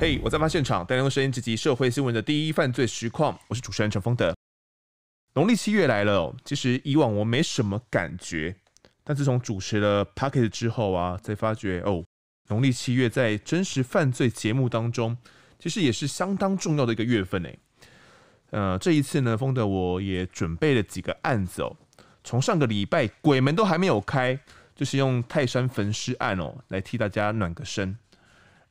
嘿，我在发现场，带来用声音直击社会新闻的第一犯罪实况。我是主持人陈峰德。农历七月来了，其实以往我没什么感觉，但自从主持了 Pocket 之后啊，才发觉哦，农历七月在真实犯罪节目当中，其实也是相当重要的一个月份呢。呃，这一次呢，峰德我也准备了几个案子哦。从上个礼拜鬼门都还没有开，就是用泰山焚尸案哦，来替大家暖个身。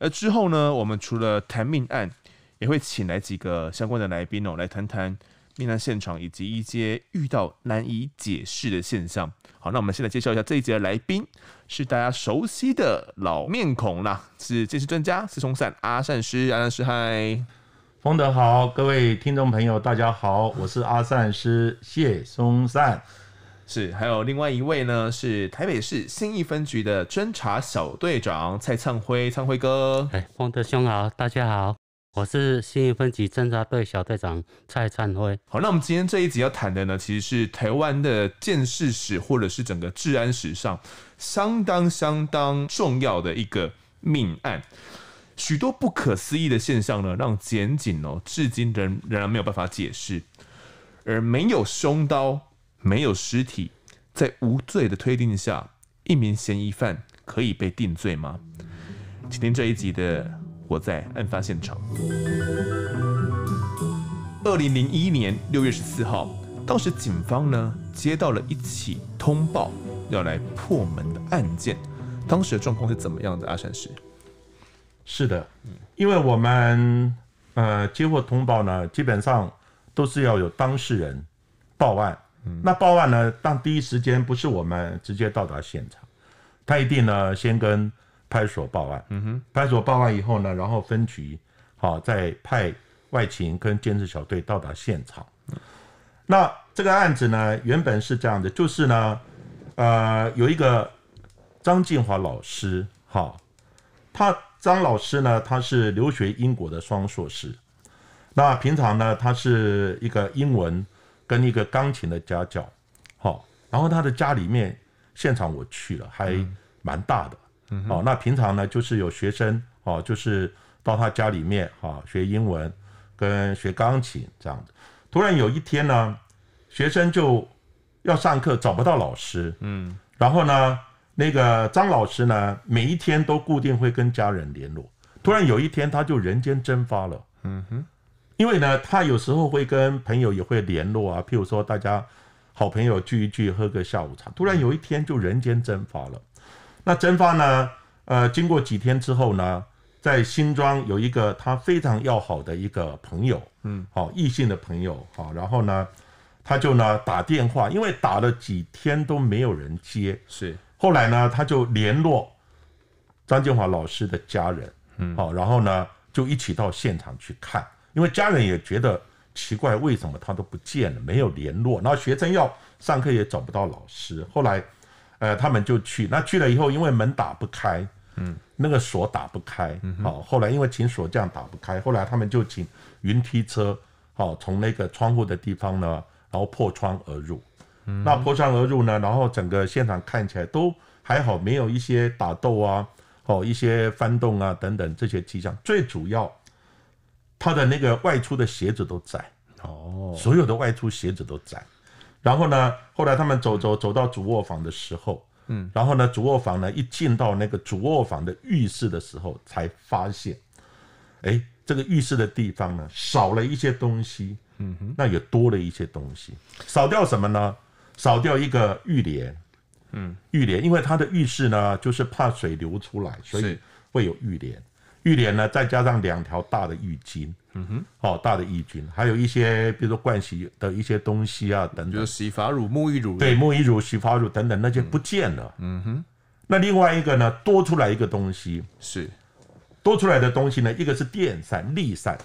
而之后呢，我们除了谈命案，也会请来几个相关的来宾哦，来谈谈命案现场以及一些遇到难以解释的现象。好，那我们先来介绍一下这一节的来宾，是大家熟悉的老面孔啦，是鉴识专家四松善阿善师阿善师嗨，风德好，各位听众朋友大家好，我是阿善师谢松善。是，还有另外一位呢，是台北市新义分局的侦查小队长蔡灿辉，灿辉哥，哎，方德兄好，大家好，我是新义分局侦查队小队长蔡灿辉。好，那我们今天这一集要谈的呢，其实是台湾的建事史或者是整个治安史上相当相当重要的一个命案，许多不可思议的现象呢，让检警哦至今仍仍然没有办法解释，而没有凶刀。没有尸体，在无罪的推定下，一名嫌疑犯可以被定罪吗？今天这一集的我在案发现场。二零零一年六月十四号，当时警方呢接到了一起通报要来破门的案件，当时的状况是怎么样的？阿山是，是的，因为我们呃接获通报呢，基本上都是要有当事人报案。那报案呢？但第一时间不是我们直接到达现场，他一定呢先跟派出所报案。嗯哼，派出所报案以后呢，然后分局好再派外勤跟监视小队到达现场。那这个案子呢，原本是这样的，就是呢，呃，有一个张建华老师，哈，他张老师呢，他是留学英国的双硕士。那平常呢，他是一个英文。跟一个钢琴的家教，好，然后他的家里面现场我去了，还蛮大的，嗯、哦，那平常呢就是有学生哦，就是到他家里面啊学英文跟学钢琴这样子。突然有一天呢，学生就要上课找不到老师，嗯，然后呢那个张老师呢每一天都固定会跟家人联络，突然有一天他就人间蒸发了，嗯哼。因为呢，他有时候会跟朋友也会联络啊，譬如说大家好朋友聚一聚，喝个下午茶。突然有一天就人间蒸发了。那蒸发呢？呃，经过几天之后呢，在新庄有一个他非常要好的一个朋友，嗯，好异性的朋友，好，然后呢，他就呢打电话，因为打了几天都没有人接，是。后来呢，他就联络张建华老师的家人，嗯，好，然后呢就一起到现场去看。因为家人也觉得奇怪，为什么他都不见了，没有联络。然后学生要上课也找不到老师。后来，呃，他们就去，那去了以后，因为门打不开，嗯，那个锁打不开，好，后来因为请锁匠打不开，后来他们就请云梯车，好，从那个窗户的地方呢，然后破窗而入。那破窗而入呢，然后整个现场看起来都还好，没有一些打斗啊，哦，一些翻动啊等等这些迹象，最主要。他的那个外出的鞋子都在，哦，所有的外出鞋子都在。然后呢，后来他们走走走到主卧房的时候，嗯，然后呢，主卧房呢一进到那个主卧房的浴室的时候，才发现，哎，这个浴室的地方呢少了一些东西，嗯哼，那也多了一些东西。少掉什么呢？少掉一个浴帘，嗯，浴帘，因为他的浴室呢就是怕水流出来，所以会有浴帘。浴帘呢，再加上两条大的浴巾，嗯哼，哦，大的浴巾，还有一些比如说盥洗的一些东西啊，等等，就洗发乳、沐浴乳，对，沐浴乳、洗发乳等等那些不见了，嗯哼。那另外一个呢，多出来一个东西，是多出来的东西呢，一个是电扇、立扇。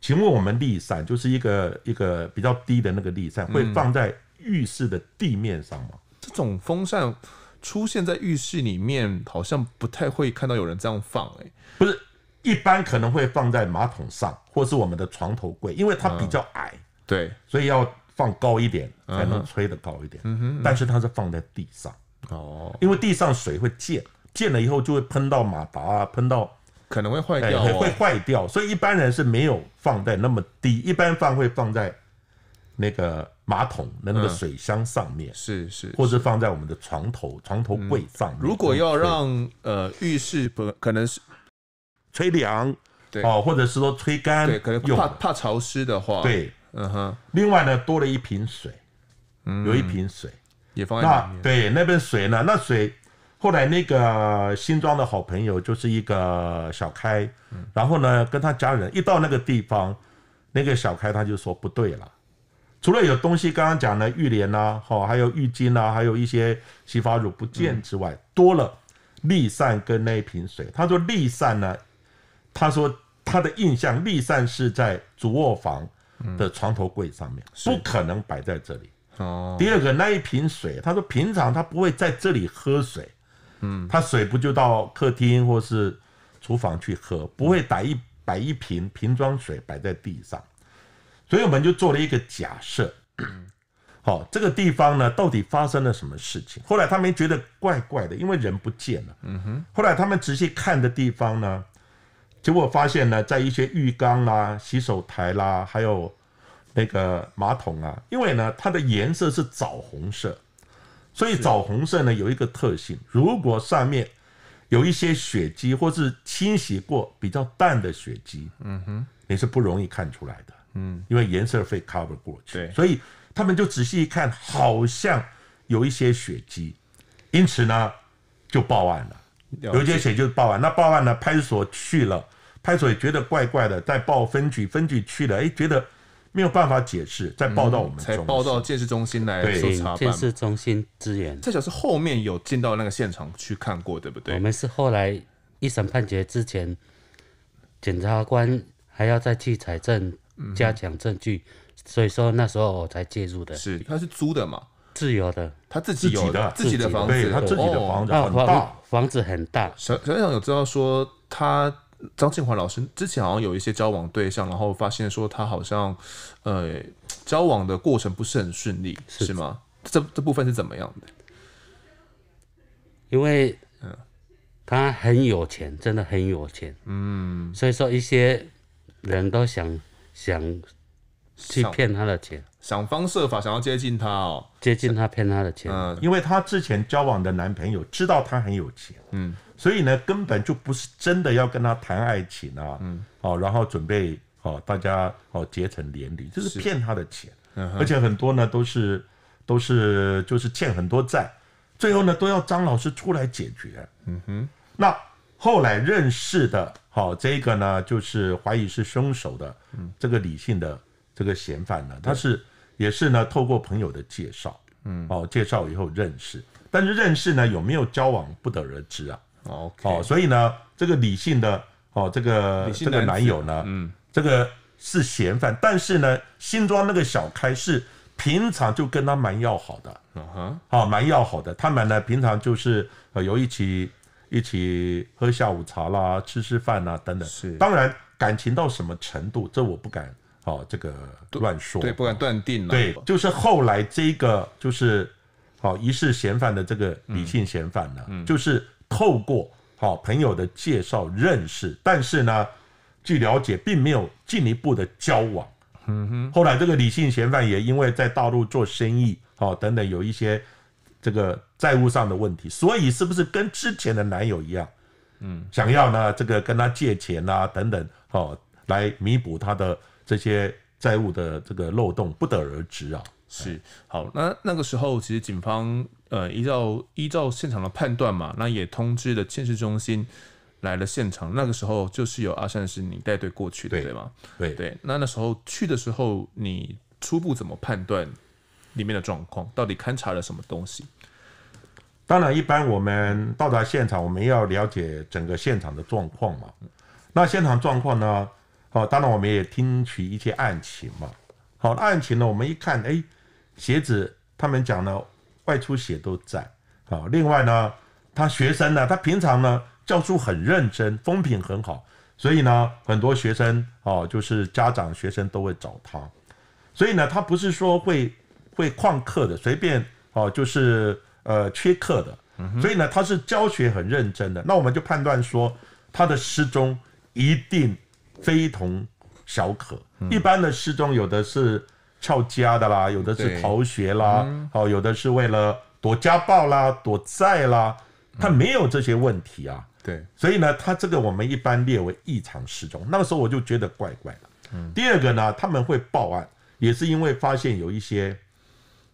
请问我们立扇就是一个一个比较低的那个立扇，会放在浴室的地面上吗？这种风扇。出现在浴室里面，好像不太会看到有人这样放。哎，不是，一般可能会放在马桶上，或是我们的床头柜，因为它比较矮，对，所以要放高一点才能吹得高一点。嗯哼，但是它是放在地上哦，因为地上水会溅，溅了以后就会喷到马达啊，喷到可能会坏掉，会坏掉。所以一般人是没有放在那么低，一般放会放在那个。马桶的那个水箱上面，是是，或者放在我们的床头床头柜上。如果要让呃浴室不可能是吹凉，对，哦，或者是说吹干，对，可能怕怕潮湿的话，对，嗯哼。另外呢，多了一瓶水，嗯，有一瓶水也放那对那边水呢，那水后来那个新装的好朋友就是一个小开，然后呢跟他家人一到那个地方，那个小开他就说不对了。除了有东西刚刚讲的浴帘呐，吼，还有浴巾呐，还有一些洗发乳不见之外，多了立扇跟那一瓶水。他说立扇呢，他说他的印象立扇是在主卧房的床头柜上面，不可能摆在这里。哦。第二个那一瓶水，他说平常他不会在这里喝水，嗯，他水不就到客厅或是厨房去喝，不会摆一摆一瓶瓶装水摆在地上。所以我们就做了一个假设，好，这个地方呢，到底发生了什么事情？后来他们觉得怪怪的，因为人不见了。嗯哼。后来他们仔细看的地方呢，结果发现呢，在一些浴缸啦、洗手台啦，还有那个马桶啊，因为呢，它的颜色是枣红色，所以枣红色呢有一个特性，如果上面有一些血迹，或是清洗过比较淡的血迹，嗯哼，你是不容易看出来的。嗯，因为颜色会 cover 过去，所以他们就仔细一看，好像有一些血迹，因此呢就报案了，有一些血就报案。那报案呢，派出所去了，派出所也觉得怪怪的，再报分局，分局去了，哎，觉得没有办法解释，再报到我们才报到建设中心来搜查。鉴中心支援。至少是后面有进到那个现场去看过，对不对？我们是后来一审判决之前，检察官还要再去财政加强证据，所以说那时候我才介入的。是，他是租的嘛，自由的，他自己有的自己的房子，他自己的房子很大，房子很大。想想想，有知道说他张庆华老师之前好像有一些交往对象，然后发现说他好像呃交往的过程不是很顺利，是吗？这这部分是怎么样的？因为嗯，他很有钱，真的很有钱，嗯，所以说一些人都想。想去骗她的钱，想方设法想要接近她哦，接近她骗她的钱，嗯，因为她之前交往的男朋友知道她很有钱，嗯，所以呢根本就不是真的要跟她谈爱情啊，嗯，哦，然后准备哦大家哦结成连理，就是骗她的钱，嗯，而且很多呢都是都是就是欠很多债，最后呢都要张老师出来解决，嗯哼，那后来认识的。好，这个呢，就是怀疑是凶手的，这个李姓的这个嫌犯呢，他是也是呢，透过朋友的介绍，嗯，哦，介绍以后认识，但是认识呢，有没有交往不得而知啊哦，所以呢，这个李姓的哦，这个这个男友呢，嗯，这个是嫌犯，但是呢，新庄那个小开是平常就跟他蛮要好的，啊哈，好蛮要好的，他们呢平常就是呃有一起。一起喝下午茶啦，吃吃饭啦等等。是，当然感情到什么程度，这我不敢哦，这个乱说。对，不敢断定。对，就是后来这个就是好疑似嫌犯的这个李姓嫌犯呢，就是透过好朋友的介绍认识，但是呢，据了解并没有进一步的交往。嗯哼。后来这个李姓嫌犯也因为在大陆做生意，好等等有一些。这个债务上的问题，所以是不是跟之前的男友一样，嗯，想要呢这个跟他借钱啊等等哦，来弥补他的这些债务的这个漏洞，不得而知啊。是，好，那那个时候其实警方呃依照依照现场的判断嘛，那也通知了鉴识中心来了现场。那个时候就是有阿善是你带队过去的，对吗？对对，那那时候去的时候，你初步怎么判断里面的状况？到底勘察了什么东西？当然，一般我们到达现场，我们要了解整个现场的状况嘛。那现场状况呢？哦，当然我们也听取一些案情嘛。好，案情呢，我们一看，哎，鞋子，他们讲呢，外出鞋都在。啊，另外呢，他学生呢，他平常呢，教书很认真，风评很好，所以呢，很多学生哦，就是家长、学生都会找他。所以呢，他不是说会会旷课的，随便哦，就是。呃，缺课的，所以呢，他是教学很认真的。那我们就判断说，他的失踪一定非同小可。一般的失踪，有的是翘家的啦，有的是逃学啦，好，有的是为了躲家暴啦、躲债啦，他没有这些问题啊。对，所以呢，他这个我们一般列为异常失踪。那个时候我就觉得怪怪的。第二个呢，他们会报案，也是因为发现有一些。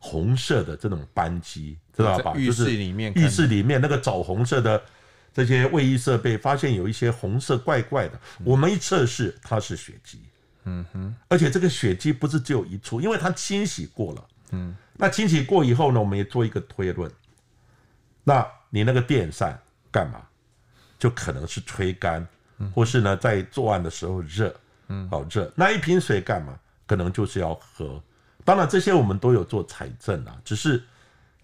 红色的这种斑迹，知道吧？浴室里面，浴室里面那个枣红色的这些卫浴设备，发现有一些红色怪怪的。我们一测试，它是血迹。嗯哼，而且这个血迹不是只有一处，因为它清洗过了。嗯，那清洗过以后呢，我们也做一个推论。那你那个电扇干嘛？就可能是吹干，或是呢，在作案的时候热，嗯，好热。那一瓶水干嘛？可能就是要喝。当然，这些我们都有做采证啊，只是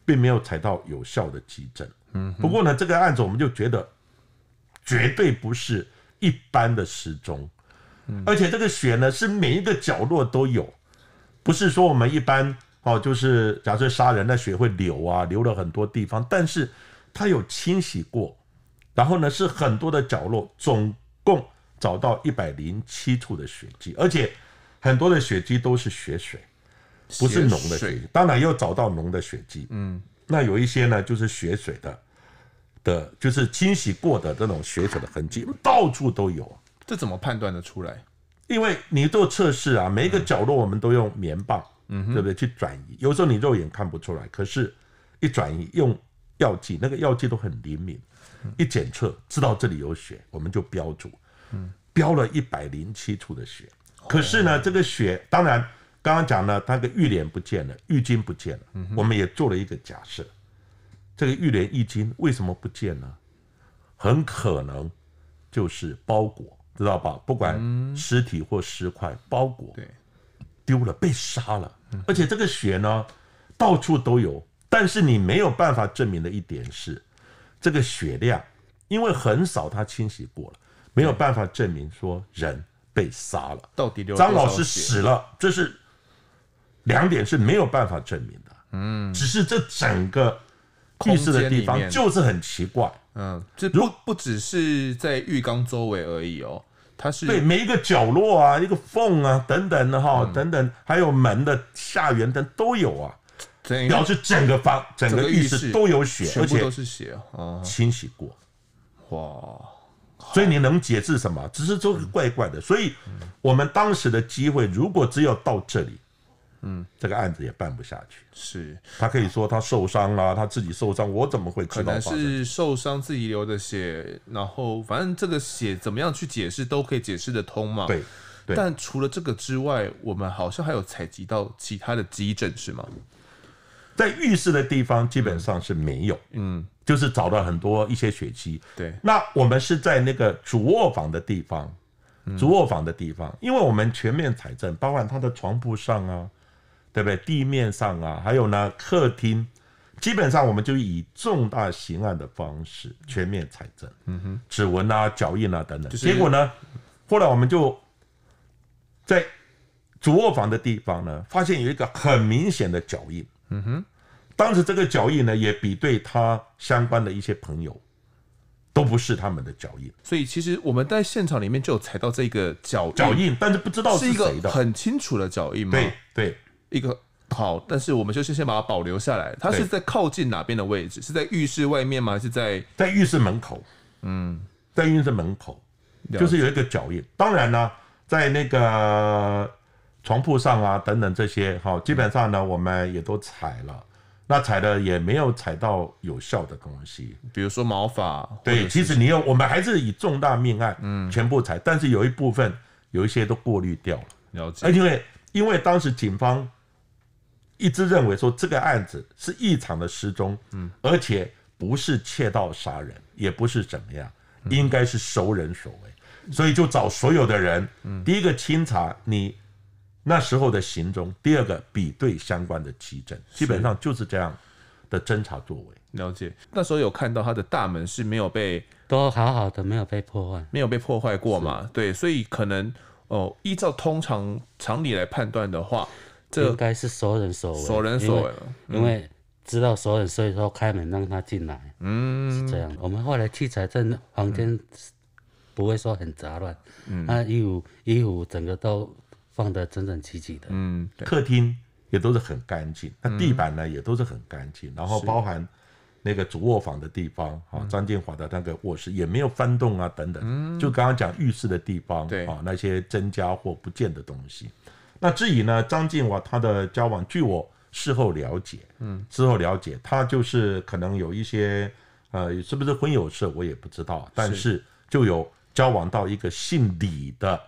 并没有采到有效的急证。嗯。不过呢，这个案子我们就觉得绝对不是一般的失踪。嗯。而且这个血呢，是每一个角落都有，不是说我们一般哦，就是假设杀人那血会流啊，流了很多地方。但是它有清洗过，然后呢是很多的角落，总共找到一百零七处的血迹，而且很多的血迹都是血水。不是浓的血，当然要找到浓的血迹。嗯，那有一些呢，就是血水的，的，就是清洗过的这种血水的痕迹，到处都有。这怎么判断的出来？因为你做测试啊，每一个角落我们都用棉棒，嗯，对不对？去转移，有时候你肉眼看不出来，可是，一转移用药剂，那个药剂都很灵敏，一检测知道这里有血，我们就标注。嗯，标了一百零七处的血，可是呢，这个血当然。刚刚讲了，他个玉莲不见了，玉巾不见了。嗯，我们也做了一个假设，这个玉莲玉巾为什么不见呢？很可能就是包裹，知道吧？不管尸体或尸块包裹，对，丢了被杀了。嗯，而且这个血呢，到处都有，但是你没有办法证明的一点是，这个血量，因为很少，他清洗过了，没有办法证明说人被杀了。到底张老师死了，这是。两点是没有办法证明的，嗯，只是这整个浴室的地方就是很奇怪，嗯，这如不只是在浴缸周围而已哦，它是对每一个角落啊，一个缝啊等等的哈，等等，还有门的下缘等都有啊，表示整个房整个浴室都有血，而且都是血啊，清洗过，哇，所以你能解释什么？只是这个怪怪的，所以我们当时的机会如果只有到这里。嗯，这个案子也办不下去。是，他可以说他受伤了，他自己受伤，我怎么会知道？可能是受伤自己流的血，然后反正这个血怎么样去解释都可以解释得通嘛。对，但除了这个之外，我们好像还有采集到其他的急诊是吗？在浴室的地方基本上是没有，嗯，就是找到很多一些血迹。对，那我们是在那个主卧房的地方，主卧房的地方，因为我们全面采证，包含他的床铺上啊。对不对？地面上啊，还有呢，客厅，基本上我们就以重大刑案的方式全面采证。嗯哼，指纹啊、脚印啊等等。结果呢，后来我们就在主卧房的地方呢，发现有一个很明显的脚印。嗯哼，当时这个脚印呢，也比对他相关的一些朋友，都不是他们的脚印。所以其实我们在现场里面就踩到这个脚脚印，但是不知道是一的，很清楚的脚印吗？对对。一个好，但是我们就是先把它保留下来。它是在靠近哪边的位置？是在浴室外面吗？是在在浴室门口。嗯，在浴室门口，就是有一个脚印。当然呢，在那个床铺上啊，等等这些，好，基本上呢，我们也都踩了。那踩的也没有踩到有效的东西，比如说毛发。对，其实你用我们还是以重大命案，嗯，全部踩，但是有一部分有一些都过滤掉了。了解，哎，因为因为当时警方。一直认为说这个案子是异常的失踪，嗯，而且不是窃盗杀人，也不是怎么样，应该是熟人所为，所以就找所有的人，嗯，第一个清查你那时候的行踪，第二个比对相关的迹证，基本上就是这样的侦查作为。了解那时候有看到他的大门是没有被都好好的没有被破坏，没有被破坏过嘛？对，所以可能哦，依照通常常理来判断的话。应该是熟人所为，熟人所为，因为知道熟人，所以说开门让他进来。嗯，是这样。我们后来器材在房间，不会说很杂乱。嗯，那衣服衣服整个都放得整整齐齐的。嗯，客厅也都是很干净，那地板呢也都是很干净。然后包含那个主卧房的地方啊，张建华的那个卧室也没有翻动啊等等。嗯，就刚刚讲浴室的地方啊，那些增加或不见的东西。那至于呢，张静华她的交往，据我事后了解，嗯，事后了解她就是可能有一些，呃，是不是婚友社我也不知道，但是就有交往到一个姓李的，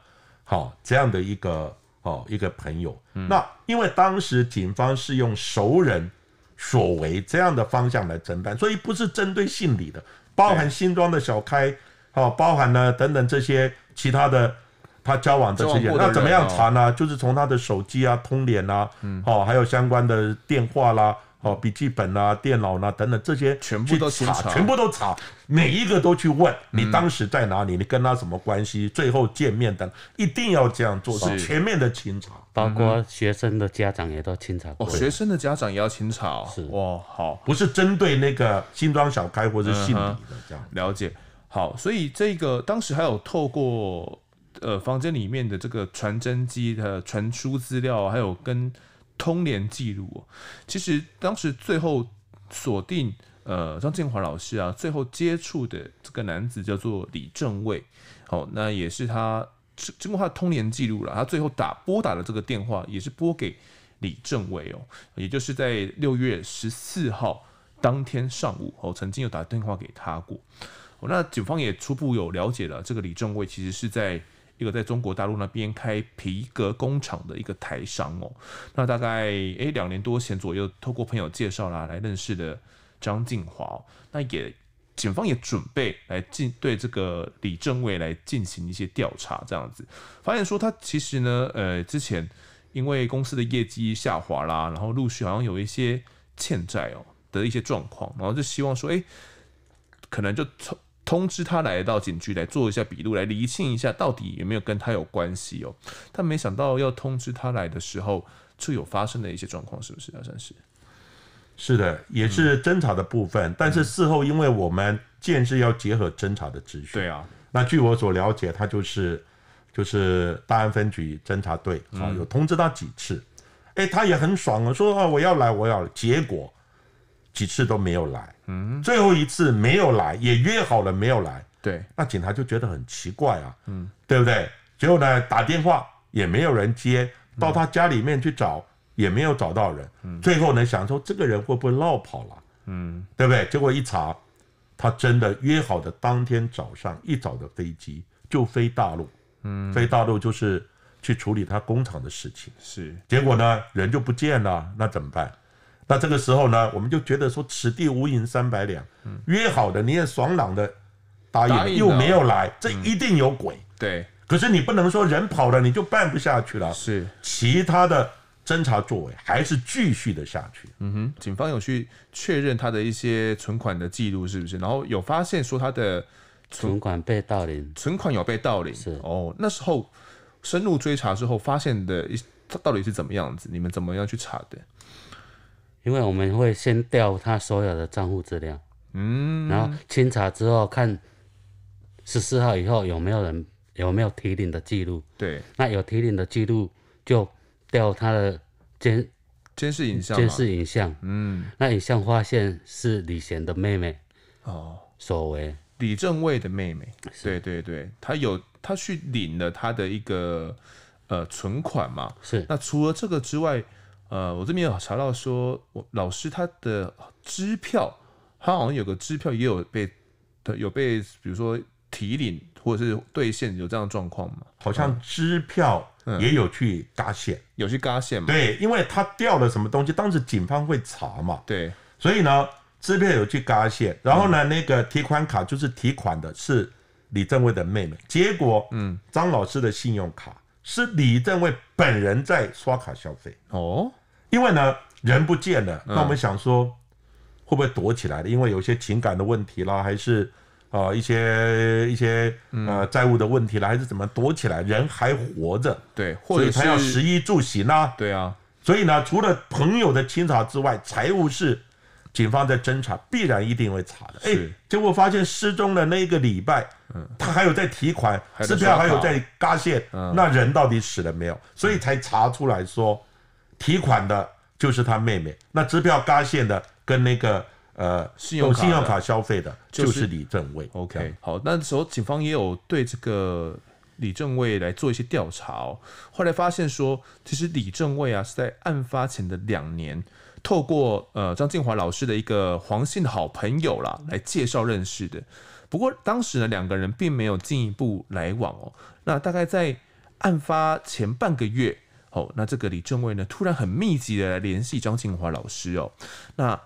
好这样的一个哦一个朋友。那因为当时警方是用熟人所为这样的方向来侦办，所以不是针对姓李的，包含新庄的小开，哦，包含了等等这些其他的。他交往这些，那怎么样查呢？就是从他的手机啊、通联啊，好，还有相关的电话啦、哦，笔记本啦、电脑啦等等这些，全部都查，全部都查，每一个都去问你当时在哪里，你跟他什么关系，最后见面等，一定要这样做是全面的清查，包括学生的家长也都清查哦，学生的家长也要清查是哇，好，不是针对那个新装小开或是姓李的这样了解好，所以这个当时还有透过。呃，房间里面的这个传真机的传输资料，还有跟通联记录，其实当时最后锁定呃张建华老师啊，最后接触的这个男子叫做李正卫，哦，那也是他经过他的通联记录了，他最后打拨打的这个电话也是拨给李正卫哦，也就是在六月十四号当天上午哦，曾经有打电话给他过，哦，那警方也初步有了解了，这个李正卫其实是在。一个在中国大陆那边开皮革工厂的一个台商哦，那大概诶两年多前左右，透过朋友介绍啦来认识的张静华，那也警方也准备来进对这个李正伟来进行一些调查，这样子发现说他其实呢，呃之前因为公司的业绩下滑啦，然后陆续好像有一些欠债哦的一些状况，然后就希望说哎，可能就从。通知他来到警局来做一下笔录，来厘清一下到底有没有跟他有关系哦。他没想到要通知他来的时候就有发生的一些状况，是不是好像是。是的，也是侦查的部分，但是事后因为我们建制要结合侦查的资讯。对啊。那据我所了解，他就是就是大安分局侦查队啊，有通知他几次，哎，他也很爽啊，说我要来，我要。结果。几次都没有来，嗯，最后一次没有来，也约好了没有来，对，那警察就觉得很奇怪啊，嗯，对不对？结果呢，打电话也没有人接到他家里面去找也没有找到人，嗯，最后呢想说这个人会不会落跑了，嗯，对不对？结果一查，他真的约好的当天早上一早的飞机就飞大陆，嗯，飞大陆就是去处理他工厂的事情，是，结果呢人就不见了，那怎么办？那这个时候呢，我们就觉得说此地无银三百两，约好的你也爽朗的答应，又没有来，这一定有鬼。对，可是你不能说人跑了你就办不下去了。是，其他的侦查作为还是继续的下去。嗯哼，警方有去确认他的一些存款的记录是不是，然后有发现说他的存款被盗领，存款有被盗领是。哦，那时候深入追查之后发现的一，到底是怎么样子？你们怎么样去查的？因为我们会先调他所有的账户资料，嗯，然后清查之后看十四号以后有没有人有没有提领的记录，对，那有提领的记录就调他的监监视影像，监视影像，嗯，那影像发现是李贤的妹妹哦所为，李正位的妹妹，对对对，他有他去领了他的一个呃存款嘛，是，那除了这个之外。呃，我这边有查到说，我老师他的支票，他好像有个支票也有被，有被比如说提领或者是兑现，有这样状况吗？好像支票也有去嘎现，有去嘎线嘛？对，因为他掉了什么东西，当时警方会查嘛？对，所以呢，支票有去嘎线，然后呢，那个提款卡就是提款的，是李正伟的妹妹。结果，嗯，张老师的信用卡是李正伟本人在刷卡消费哦。因为呢，人不见了，那我们想说，会不会躲起来了？因为有些情感的问题啦，还是啊一些一些呃债务的问题啦，还是怎么躲起来？人还活着，对，或者他要食衣住行啊，对啊。所以呢，除了朋友的清查之外，财务是警方在侦查，必然一定会查的。哎，结果发现失踪的那个礼拜，他还有在提款，支票还有在嘎线，那人到底死了没有？所以才查出来说。提款的就是他妹妹，那支票嘎线的跟那个呃信用信用卡消费的就是李正位。O K，好，那时候警方也有对这个李正位来做一些调查，哦，后来发现说，其实李正位啊是在案发前的两年，透过呃张敬华老师的一个黄姓的好朋友啦来介绍认识的。不过当时呢，两个人并没有进一步来往哦。那大概在案发前半个月。哦，那这个李正位呢，突然很密集的来联系张庆华老师哦。那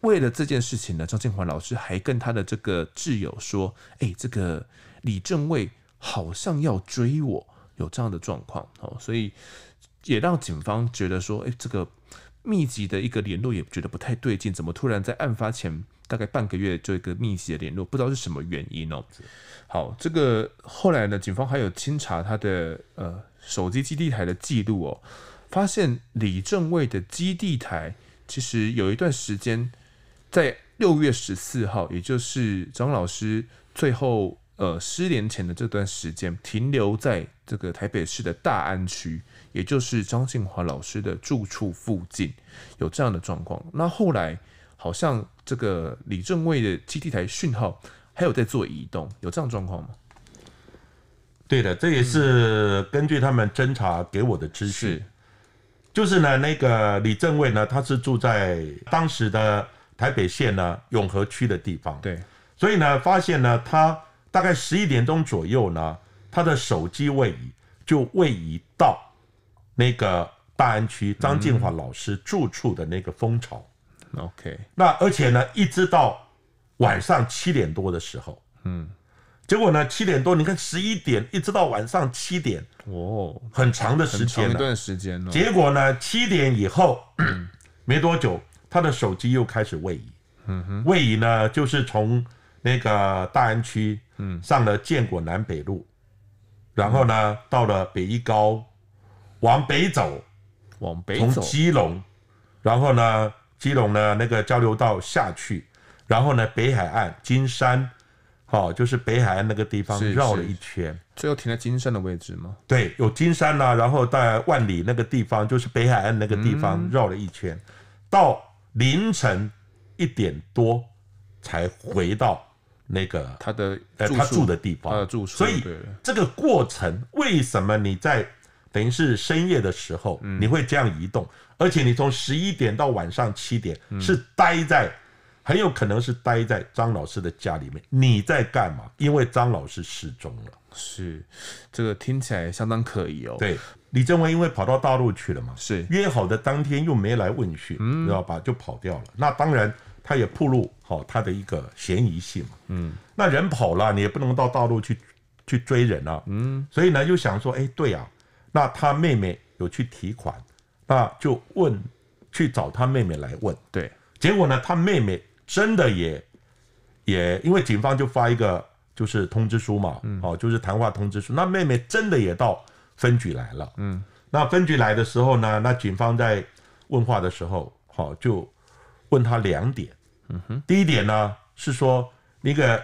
为了这件事情呢，张庆华老师还跟他的这个挚友说：“哎，这个李正位好像要追我，有这样的状况哦。”所以也让警方觉得说：“哎，这个密集的一个联络也觉得不太对劲，怎么突然在案发前大概半个月就一个密集的联络，不知道是什么原因哦。”好，这个后来呢，警方还有清查他的呃。手机基地台的记录哦，发现李正蔚的基地台其实有一段时间，在六月十四号，也就是张老师最后呃失联前的这段时间，停留在这个台北市的大安区，也就是张信华老师的住处附近，有这样的状况。那后来好像这个李正蔚的基地台讯号还有在做移动，有这样状况吗？对的，这也是根据他们侦查给我的资讯，就是呢，那个李政委呢，他是住在当时的台北县呢永和区的地方，对，所以呢，发现呢，他大概十一点钟左右呢，他的手机位移就位移到那个大安区张敬华老师住处的那个蜂巢，OK，那而且呢，一直到晚上七点多的时候，嗯。结果呢？七点多，你看十一点，一直到晚上七点，哦，很长的时间一段时间了。结果呢？七点以后 没多久，他的手机又开始位移。嗯位移呢，就是从那个大安区，嗯，上了建国南北路，然后呢，到了北一高，往北走，往北走，基隆，然后呢，基隆呢那个交流道下去，然后呢，北海岸金山。哦，就是北海岸那个地方绕了一圈，最后停在金山的位置吗？对，有金山呐，然后在万里那个地方，就是北海岸那个地方绕了一圈，到凌晨一点多才回到那个他的呃他住的地方住所以这个过程为什么你在等于是深夜的时候你会这样移动，而且你从十一点到晚上七点是待在。很有可能是待在张老师的家里面，你在干嘛？因为张老师失踪了，是这个听起来相当可疑哦。对，李政文因为跑到大陆去了嘛，是约好的当天又没来问讯，知道吧？就跑掉了。那当然他也暴露好他的一个嫌疑性嘛。嗯，那人跑了，你也不能到大陆去去追人啊。嗯，所以呢，又想说，哎，对啊，那他妹妹有去提款，那就问去找他妹妹来问。对，结果呢，他妹妹。真的也也，因为警方就发一个就是通知书嘛，哦，就是谈话通知书。那妹妹真的也到分局来了。嗯，那分局来的时候呢，那警方在问话的时候，好就问他两点。嗯哼，第一点呢是说那个，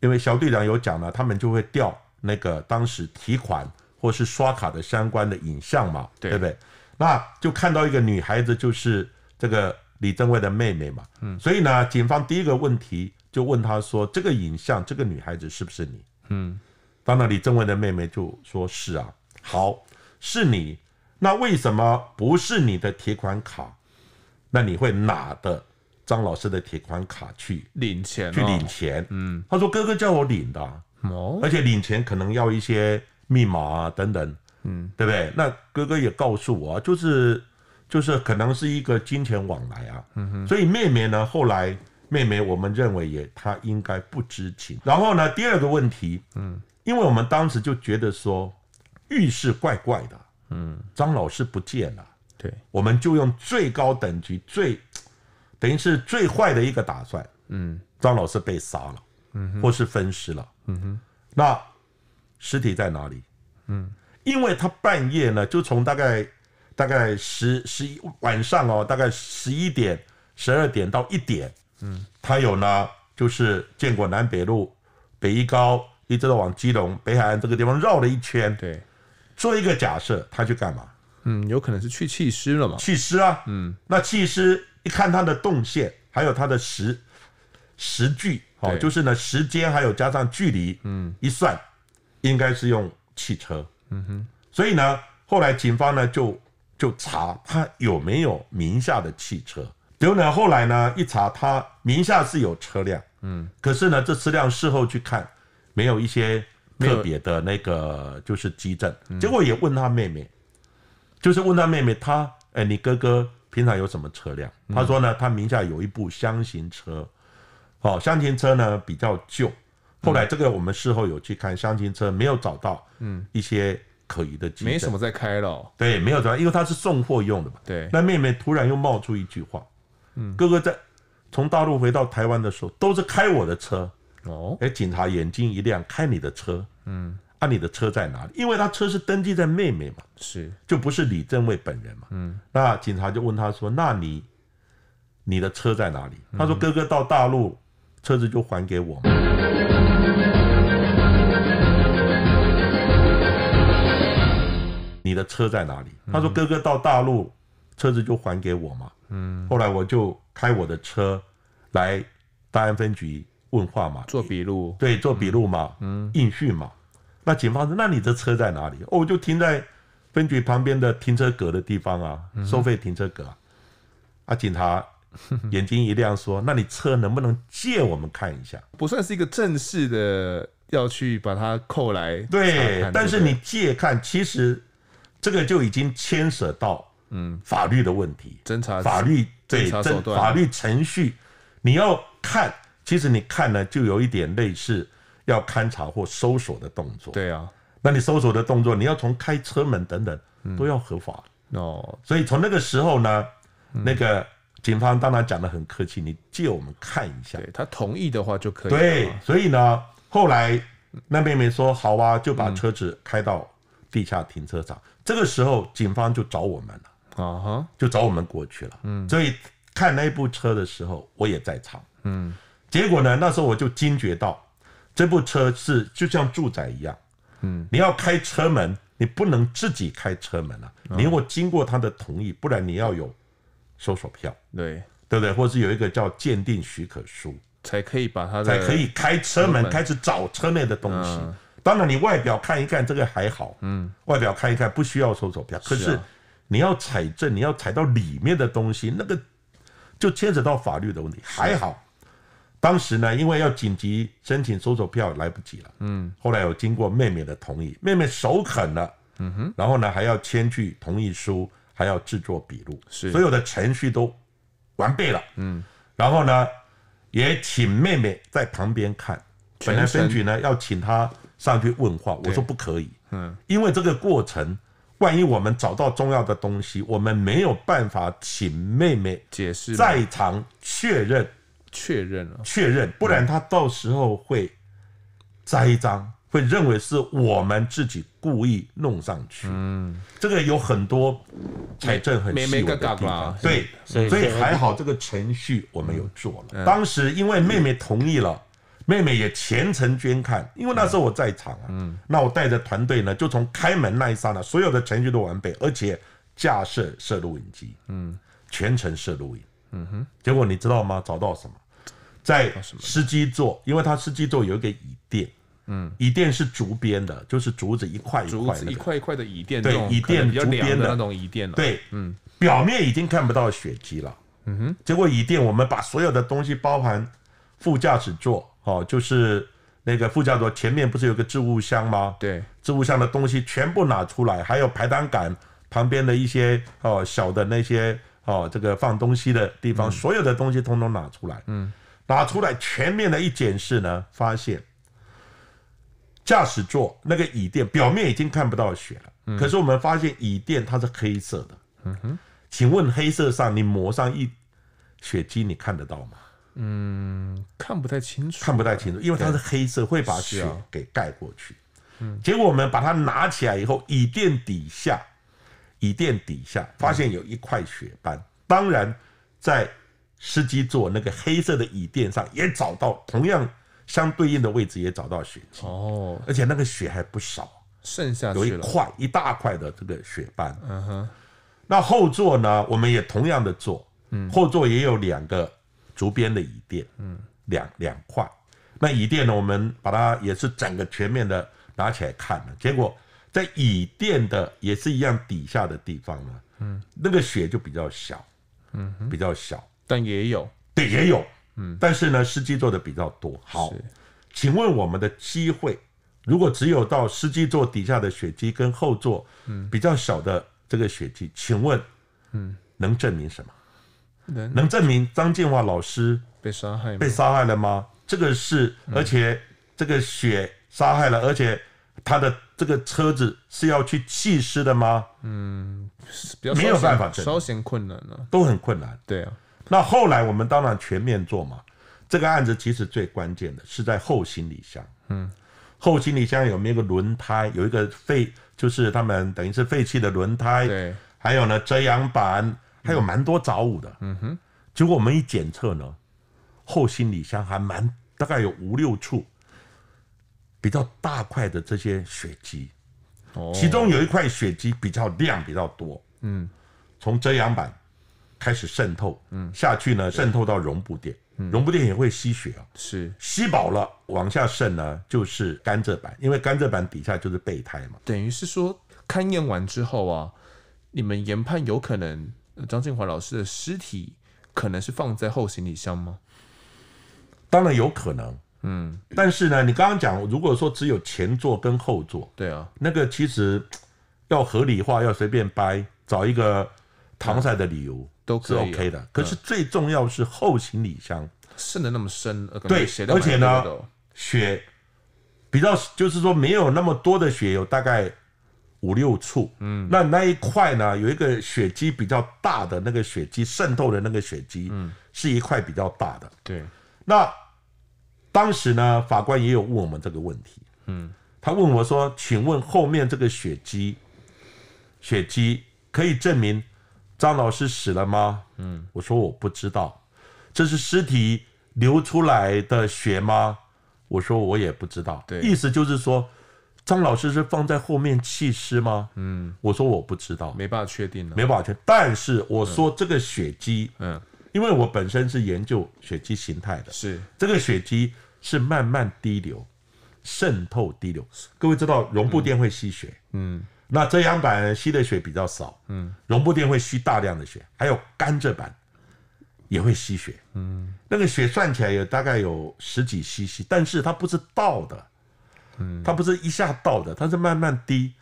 因为小队长有讲了，他们就会调那个当时提款或是刷卡的相关的影像嘛，对不对？那就看到一个女孩子，就是这个。李正委的妹妹嘛，嗯，所以呢，警方第一个问题就问他说：“这个影像，这个女孩子是不是你？”嗯，当然，李正委的妹妹就说是啊，好，是你，那为什么不是你的提款卡？那你会拿的张老师的提款卡去领钱？去领钱？嗯，他说：“哥哥叫我领的，哦，而且领钱可能要一些密码啊等等，嗯，对不对？”那哥哥也告诉我，就是。就是可能是一个金钱往来啊，所以妹妹呢，后来妹妹，我们认为也她应该不知情。然后呢，第二个问题，嗯，因为我们当时就觉得说，浴室怪怪的，嗯，张老师不见了，对，我们就用最高等级、最等于是最坏的一个打算，嗯，张老师被杀了，嗯，或是分尸了，嗯哼，那尸体在哪里？嗯，因为他半夜呢，就从大概。大概十十一晚上哦，大概十一点、十二点到一点，嗯，他有呢，就是建国南北路、北一高，一直到往基隆、北海岸这个地方绕了一圈。对，做一个假设，他去干嘛？嗯，有可能是去弃尸了嘛？弃尸啊，嗯，那弃尸一看他的动线，还有他的时时距，哦，就是呢时间，还有加上距离，嗯，一算，应该是用汽车。嗯哼，所以呢，后来警方呢就。就查他有没有名下的汽车，结果呢，后来呢一查，他名下是有车辆，嗯，可是呢，这车辆事后去看，没有一些特别的那个就是基证，结果也问他妹妹，就是问他妹妹，他，哎，你哥哥平常有什么车辆？他说呢，他名下有一部箱型车，哦，箱型车呢比较旧，后来这个我们事后有去看相型车，没有找到，嗯，一些。可疑的，没什么在开了。对，没有什因为他是送货用的嘛。对。那妹妹突然又冒出一句话：“哥哥在从大陆回到台湾的时候，都是开我的车。”哦。哎，警察眼睛一亮，开你的车？嗯。啊，你的车在哪里？因为他车是登记在妹妹嘛，是就不是李正卫本人嘛。嗯。那警察就问他说：“那你你的车在哪里？”他说：“哥哥到大陆，车子就还给我。”你的车在哪里？他说：“哥哥到大陆，车子就还给我嘛。”嗯，后来我就开我的车来大安分局问话嘛，做笔录。对，做笔录嘛，嗯，应讯嘛。那警方说：“那你的车在哪里？”哦，就停在分局旁边的停车格的地方啊，收费停车格。啊，警察 眼睛一亮，说：“那你车能不能借我们看一下？”不算是一个正式的要去把它扣来。对，但是你借看，其实。这个就已经牵涉到嗯法律的问题，侦查法律对侦法律程序，你要看，其实你看呢，就有一点类似要勘查或搜索的动作。对啊，那你搜索的动作，你要从开车门等等都要合法哦。所以从那个时候呢，那个警方当然讲的很客气，你借我们看一下，他同意的话就可以。对，所以呢，后来那妹妹说好哇，就把车子开到地下停车场。这个时候，警方就找我们了啊哈，就找我们过去了。嗯，所以看那部车的时候，我也在场。嗯，结果呢，那时候我就惊觉到，这部车是就像住宅一样。嗯，你要开车门，你不能自己开车门啊，你要经过他的同意，不然你要有搜索票。对，对不对？或者是有一个叫鉴定许可书，才可以把他才可以开车门，开始找车内的东西。当然，你外表看一看，这个还好。嗯，外表看一看不需要搜手票。可是你要采证，你要采到里面的东西，那个就牵扯到法律的问题。还好，当时呢，因为要紧急申请搜手票，来不及了。嗯，后来有经过妹妹的同意，妹妹首肯了。嗯哼，然后呢，还要签去同意书，还要制作笔录，是所有的程序都完备了。嗯，然后呢，也请妹妹在旁边看。本来申请呢，要请他。上去问话，我说不可以，嗯，因为这个过程，万一我们找到重要的东西，我们没有办法请妹妹解释在场确认，确认了，确认，不然她到时候会栽赃，会认为是我们自己故意弄上去。嗯，这个有很多财政很细的地方，对，所以还好这个程序我们有做了。当时因为妹妹同意了。妹妹也全程捐看，因为那时候我在场啊。嗯，那我带着团队呢，就从开门那一刹那，所有的程序都完备，而且架设摄录影机，嗯，全程摄录影。嗯哼。结果你知道吗？找到什么？在司机座，因为他司机座有一个椅垫，嗯，椅垫是竹编的，就是竹子一块一块的。一块一块的椅垫。对，椅垫竹编的那种椅垫。对，嗯，表面已经看不到血迹了。嗯哼。结果椅垫，我们把所有的东西包含。副驾驶座，哦，就是那个副驾驶座前面不是有个置物箱吗？对，置物箱的东西全部拿出来，还有排挡杆旁边的一些哦小的那些哦这个放东西的地方，所有的东西通通拿出来。嗯，拿出来全面的一检视呢，发现驾驶座那个椅垫表面已经看不到血了。嗯，可是我们发现椅垫它是黑色的。嗯哼，请问黑色上你抹上一血迹，你看得到吗？嗯，看不太清楚，看不太清楚，因为它是黑色，会把血给盖过去。嗯，结果我们把它拿起来以后，椅垫底下，椅垫底下发现有一块血斑。当然，在司机座那个黑色的椅垫上也找到同样相对应的位置，也找到血迹。哦，而且那个血还不少，剩下有一块一大块的这个血斑。嗯哼，那后座呢？我们也同样的做，嗯，后座也有两个。竹编的椅垫，嗯，两两块，那椅垫呢？我们把它也是整个全面的拿起来看了，结果在椅垫的也是一样底下的地方呢，嗯，那个血就比较小，嗯，比较小，但也有，对，也有，嗯，但是呢，司机坐的比较多。好，请问我们的机会，如果只有到司机座底下的血迹跟后座，嗯，比较小的这个血迹，请问，嗯，能证明什么？能证明张建华老师被杀害被杀害了吗？这个是，而且这个血杀害了，而且他的这个车子是要去弃尸的吗？嗯，没有办法证，稍显困难了，都很困难。对啊，那后来我们当然全面做嘛。这个案子其实最关键的是在后行李箱，嗯，后行李箱有没有一个轮胎？有一个废，就是他们等于是废弃的轮胎，对，还有呢遮阳板。还有蛮多早物的，嗯哼，结果我们一检测呢，后行李箱还蛮大概有五六处比较大块的这些血迹，哦，其中有一块血迹比较亮比较多，嗯，从遮阳板开始渗透，嗯，下去呢渗透到绒布垫，绒布垫也会吸血啊，是吸饱了往下渗呢，就是甘蔗板，因为甘蔗板底下就是备胎嘛，等于是说勘验完之后啊，你们研判有可能。张敬华老师的尸体可能是放在后行李箱吗？当然有可能，嗯。但是呢，你刚刚讲，如果说只有前座跟后座，对啊，那个其实要合理化，要随便掰，找一个搪塞的理由都是 OK 的。可是最重要是后行李箱渗的那么深，对，而且呢，血比较就是说没有那么多的血，有大概。五六处，嗯，那那一块呢？有一个血迹比较大的那个血迹，渗透的那个血迹，嗯，是一块比较大的。对，那当时呢，法官也有问我们这个问题，嗯，他问我说：“请问后面这个血迹，血迹可以证明张老师死了吗？”嗯，我说我不知道，这是尸体流出来的血吗？我说我也不知道。对，意思就是说。张老师是放在后面弃尸吗？嗯，我说我不知道，没办法确定了。没办法确，但是我说这个血迹，嗯，因为我本身是研究血迹形态的，是这个血迹是慢慢滴流、渗透滴流。各位知道，绒布垫会吸血，嗯，那遮阳板吸的血比较少，嗯，绒布垫会吸大量的血，还有甘蔗板也会吸血，嗯，那个血算起来有大概有十几 cc，但是它不是倒的。嗯，它不是一下倒的，它是慢慢滴，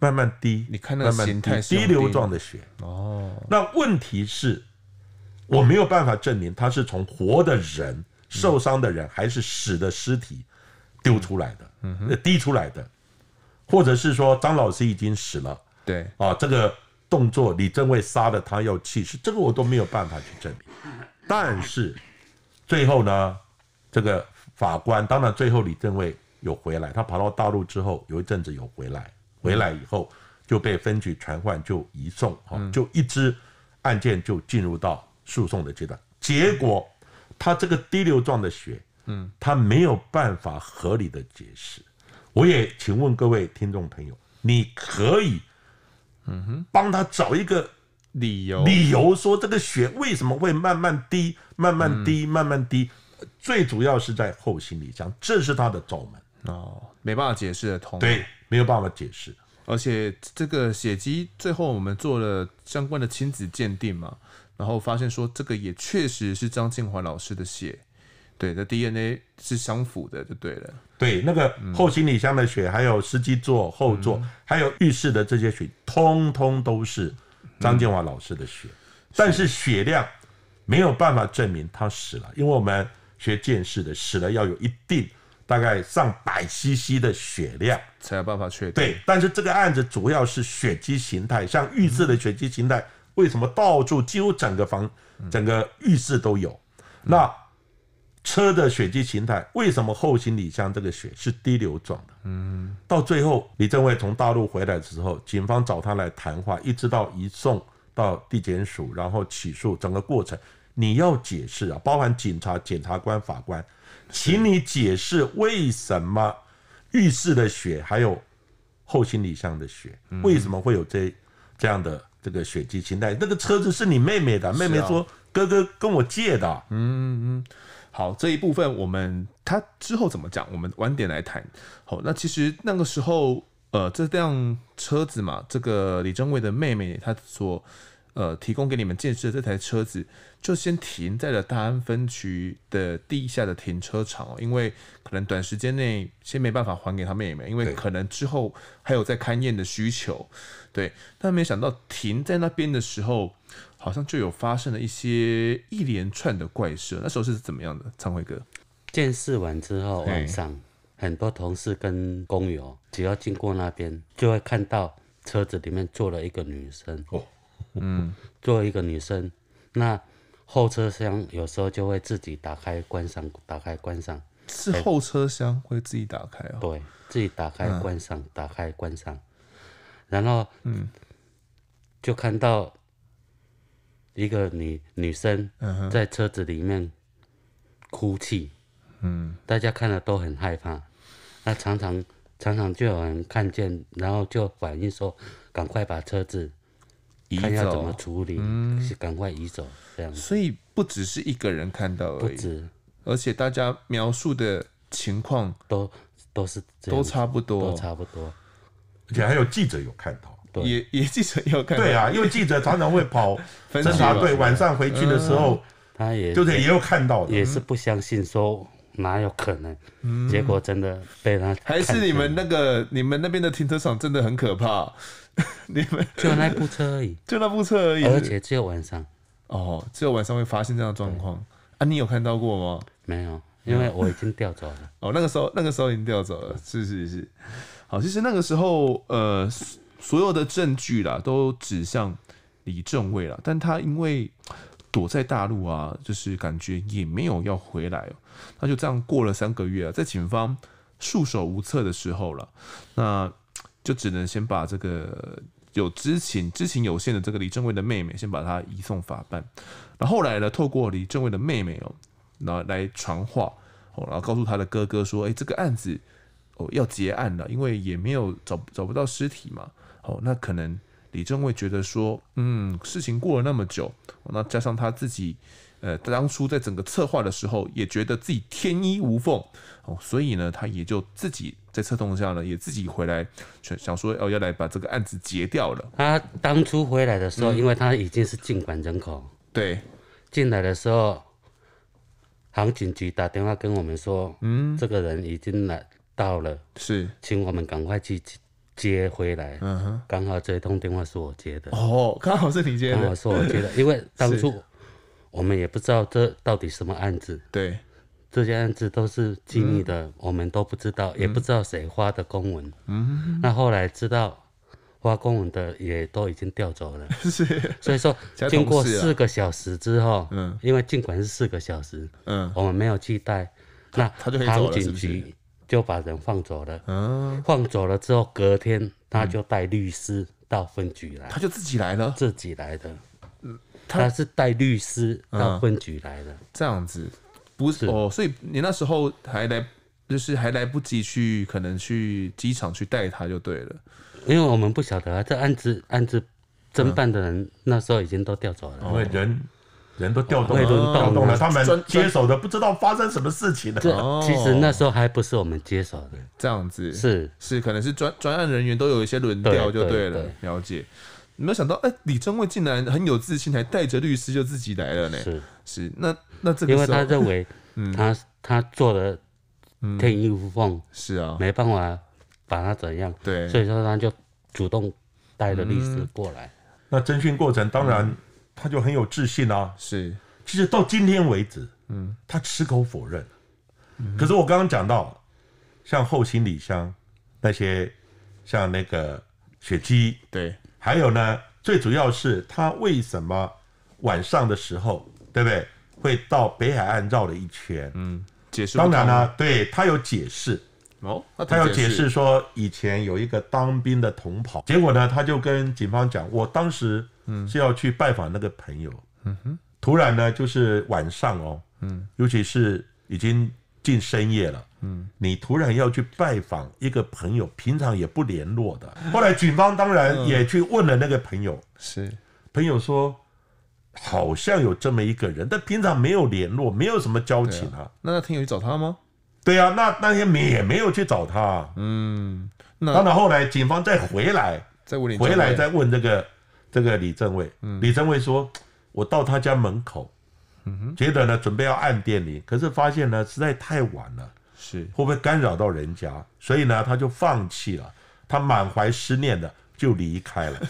慢慢滴，你看那形态，滴流状的血哦。那问题是，我没有办法证明它是从活的人受伤的人，还是死的尸体丢出来的，那滴出来的，或者是说张老师已经死了，对，啊，这个动作李政委杀了他要气死，这个我都没有办法去证明。但是最后呢，这个法官，当然最后李政委。有回来，他跑到大陆之后有一阵子有回来，回来以后就被分局传唤就移送，就一支案件就进入到诉讼的阶段。结果他这个滴流状的血，嗯，他没有办法合理的解释。我也请问各位听众朋友，你可以，嗯哼，帮他找一个理由，理由说这个血为什么会慢慢滴、慢慢滴、慢慢滴？最主要是在后行李箱，这是他的走门。哦，没办法解释的通，对，没有办法解释。而且这个血迹，最后我们做了相关的亲子鉴定嘛，然后发现说这个也确实是张敬华老师的血，对，的 DNA 是相符的，就对了。对，那个后行李箱的血，还有司机座后座，还有浴室的这些血，通通都是张建华老师的血。但是血量没有办法证明他死了，因为我们学见识的死了要有一定。大概上百 CC 的血量才有办法确定。对，但是这个案子主要是血迹形态，像浴室的血迹形态，为什么到处几乎整个房、整个浴室都有？那车的血迹形态，为什么后行李箱这个血是滴流状的？嗯，到最后李正委从大陆回来的时候，警方找他来谈话，一直到移送到地检署，然后起诉，整个过程你要解释啊，包含警察、检察官、法官。请你解释为什么浴室的血，还有后行李箱的血，为什么会有这这样的这个血迹清态？那个车子是你妹妹的，妹妹说哥哥跟我借的。嗯嗯，好，这一部分我们他之后怎么讲，我们晚点来谈。好，那其实那个时候，呃，这辆车子嘛，这个李正伟的妹妹她说。呃，提供给你们见识的这台车子，就先停在了大安分局的地下的停车场，因为可能短时间内先没办法还给他妹妹，因为可能之后还有在勘验的需求。对，但没想到停在那边的时候，好像就有发生了一些一连串的怪事。那时候是怎么样的，昌辉哥？见识完之后，晚上很多同事跟工友只要经过那边，就会看到车子里面坐了一个女生。嗯，为一个女生，那后车厢有时候就会自己打开、关上、打开、关上，是后车厢会自己打开哦。对，自己打开、关上、打开、关上，然后嗯，就看到一个女女生在车子里面哭泣，嗯，大家看了都很害怕。那常常常常就有人看见，然后就反映说：“赶快把车子。”移走，处理，赶快移走，这样。所以不只是一个人看到而已，而且大家描述的情况都都是都差不多，都差不多。而且还有记者有看到，也也记者有看，对啊，因为记者常常会跑 侦查队，晚上回去的时候，他也就是也有看到，也是不相信说。哪有可能？结果真的被他还是你们那个你们那边的停车场真的很可怕。你们就那部车而已，就那部车而已，而且只有晚上。哦，只有晚上会发现这样的状况啊？你有看到过吗？没有，因为我已经调走了。哦，那个时候那个时候已经调走了，是是是。好，其实那个时候呃，所有的证据啦都指向李正位了，但他因为。躲在大陆啊，就是感觉也没有要回来，那就这样过了三个月啊，在警方束手无策的时候了，那就只能先把这个有知情、知情有限的这个李正蔚的妹妹先把他移送法办，那后来呢，透过李正蔚的妹妹哦，然后来传话，哦，然后告诉他的哥哥说，哎，这个案子哦要结案了，因为也没有找找不到尸体嘛，哦，那可能。李正卫觉得说，嗯，事情过了那么久，那加上他自己，呃，当初在整个策划的时候，也觉得自己天衣无缝，哦，所以呢，他也就自己在策动下呢，也自己回来，想说，哦，要来把这个案子结掉了。他当初回来的时候，因为他已经是进管人口，对，进来的时候，航警局打电话跟我们说，嗯，这个人已经来到了，是，请我们赶快去。接回来，嗯，刚好这通电话是我接的，哦，刚好是你接的，刚好是我接的，因为当初我们也不知道这到底什么案子，对，这些案子都是机密的，我们都不知道，也不知道谁发的公文，嗯，那后来知道发公文的也都已经调走了，是，所以说经过四个小时之后，嗯，因为尽管是四个小时，嗯，我们没有期待，那他很紧就把人放走了。嗯，放走了之后，隔天他就带律师到分局来。他就自己来了，自己来的。他是带律师到分局来的，这样子不是哦。所以你那时候还来，就是还来不及去，可能去机场去带他就对了。因为我们不晓得啊，这案子案子侦办的人那时候已经都调走了，因为人。人都调动了，调动了，他们接手的不知道发生什么事情了。其实那时候还不是我们接手的，这样子是是，可能是专专案人员都有一些轮调，就对了。了解，没有想到，哎，李中尉竟然很有自信，还带着律师就自己来了呢。是是，那那这个，因为他认为他他做的天衣无缝，是啊，没办法把他怎样，对，所以说他就主动带着律师过来。那侦讯过程当然。他就很有自信啊，是，其实到今天为止，嗯，他矢口否认，可是我刚刚讲到，像后行李箱那些，像那个雪迹，对，还有呢，最主要是他为什么晚上的时候，对不对？会到北海岸绕了一圈，嗯，解释当然了，对他有解释，哦，他有解释说以前有一个当兵的同袍，结果呢，他就跟警方讲，我当时。嗯，是要去拜访那个朋友。嗯哼，突然呢，就是晚上哦。嗯，尤其是已经进深夜了。嗯，你突然要去拜访一个朋友，平常也不联络的。后来警方当然也去问了那个朋友，是朋友说好像有这么一个人，但平常没有联络，没有什么交情啊。那那天有去找他吗？对啊，那那天也也没有去找他。嗯，当然后来警方再回来，再回来再问这个。这个李政嗯、李正委说：“我到他家门口，觉得呢准备要按电铃，可是发现呢实在太晚了，是会不会干扰到人家？所以呢他就放弃了，他满怀思念的就离开了。